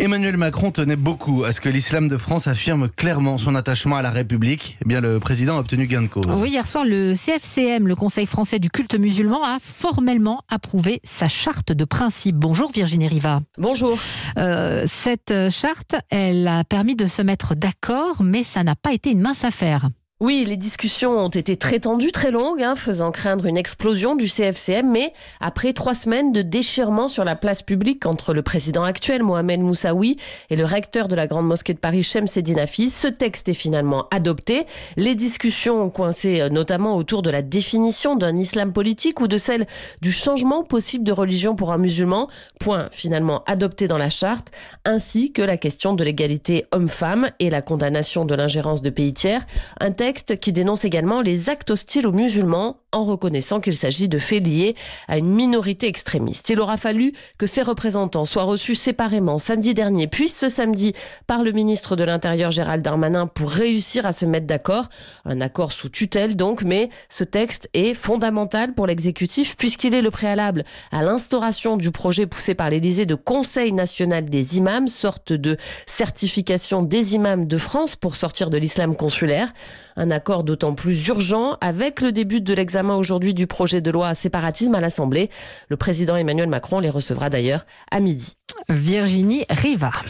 Emmanuel Macron tenait beaucoup à ce que l'islam de France affirme clairement son attachement à la République. Eh bien, le président a obtenu gain de cause. Oui, hier soir, le CFCM, le Conseil français du culte musulman, a formellement approuvé sa charte de principe. Bonjour Virginie Riva. Bonjour. Euh, cette charte, elle a permis de se mettre d'accord, mais ça n'a pas été une mince affaire. Oui, les discussions ont été très tendues, très longues, hein, faisant craindre une explosion du CFCM, mais après trois semaines de déchirement sur la place publique entre le président actuel Mohamed Moussaoui et le recteur de la Grande Mosquée de Paris, Shem Sedinafi, ce texte est finalement adopté. Les discussions ont coincé euh, notamment autour de la définition d'un islam politique ou de celle du changement possible de religion pour un musulman, point finalement adopté dans la charte, ainsi que la question de l'égalité homme-femme et la condamnation de l'ingérence de pays tiers. Un texte texte qui dénonce également les actes hostiles aux musulmans en reconnaissant qu'il s'agit de faits liés à une minorité extrémiste. Il aura fallu que ces représentants soient reçus séparément samedi dernier, puis ce samedi par le ministre de l'Intérieur Gérald Darmanin pour réussir à se mettre d'accord. Un accord sous tutelle donc, mais ce texte est fondamental pour l'exécutif puisqu'il est le préalable à l'instauration du projet poussé par l'Élysée de Conseil national des imams, sorte de certification des imams de France pour sortir de l'islam consulaire. Un accord d'autant plus urgent avec le début de l'examen aujourd'hui du projet de loi séparatisme à l'Assemblée. Le président Emmanuel Macron les recevra d'ailleurs à midi. Virginie Riva.